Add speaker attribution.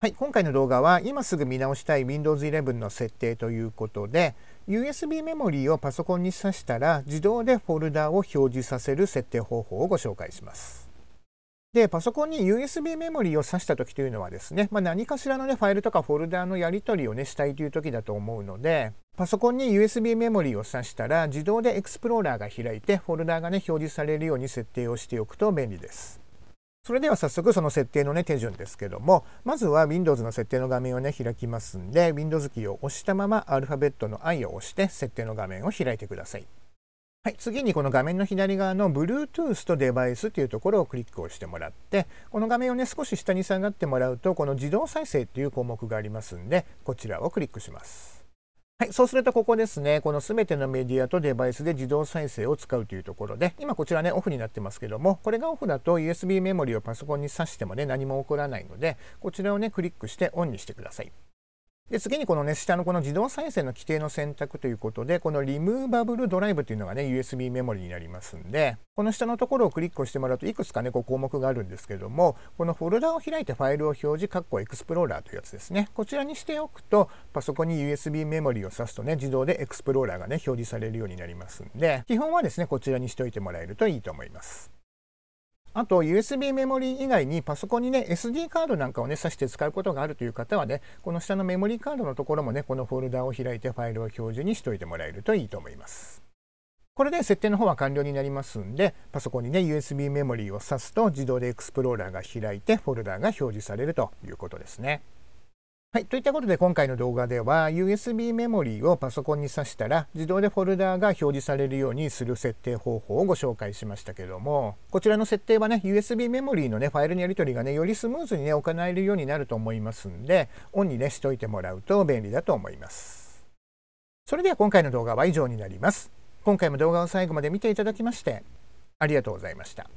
Speaker 1: はい、今回の動画は今すぐ見直したい Windows 11の設定ということで USB メモリーをパソコンに挿したら自動でフォルダを表示させる設定方法をご紹介します。でパソコンに USB メモリーを挿した時というのはですね、まあ、何かしらの、ね、ファイルとかフォルダのやり取りを、ね、したいという時だと思うのでパソコンに USB メモリーを挿したら自動でエクスプローラーが開いてフォルダが、ね、表示されるように設定をしておくと便利です。それでは早速その設定のね手順ですけどもまずは Windows の設定の画面をね開きますんで Windows キーを押したままアルファベットの I を押して設定の画面を開いてください。はい、次にこの画面の左側の Bluetooth とデバイスというところをクリックをしてもらってこの画面をね少し下に下がってもらうとこの自動再生っていう項目がありますんでこちらをクリックします。はい、そうするとここですね、この全てのメディアとデバイスで自動再生を使うというところで、今こちらね、オフになってますけども、これがオフだと USB メモリをパソコンに挿してもね、何も起こらないので、こちらをね、クリックしてオンにしてください。で次にこのね下のこの自動再生の規定の選択ということでこのリムーバブルドライブというのがね USB メモリになりますんでこの下のところをクリックをしてもらうといくつかねこう項目があるんですけどもこのフォルダを開いてファイルを表示カッコエクスプローラーというやつですねこちらにしておくとパソコンに USB メモリを挿すとね自動でエクスプローラーがね表示されるようになりますんで基本はですねこちらにしておいてもらえるといいと思います。あと USB メモリー以外にパソコンにね SD カードなんかをね挿して使うことがあるという方はねこの下のメモリーカードのところもねこのフォルダを開いてファイルを表示にしておいてもらえるといいと思います。これで設定の方は完了になりますんで、パソコンにね、USB メモリーを挿すと自動でエクスプローラーが開いてフォルダーが表示されるということですね。はい。といったことで今回の動画では USB メモリーをパソコンに挿したら自動でフォルダーが表示されるようにする設定方法をご紹介しましたけどもこちらの設定はね USB メモリーのねファイルのやり取りがねよりスムーズにね行えるようになると思いますんでオンにねしといてもらうと便利だと思います。それでは今回の動画は以上になります。今回も動画を最後まで見ていただきましてありがとうございました。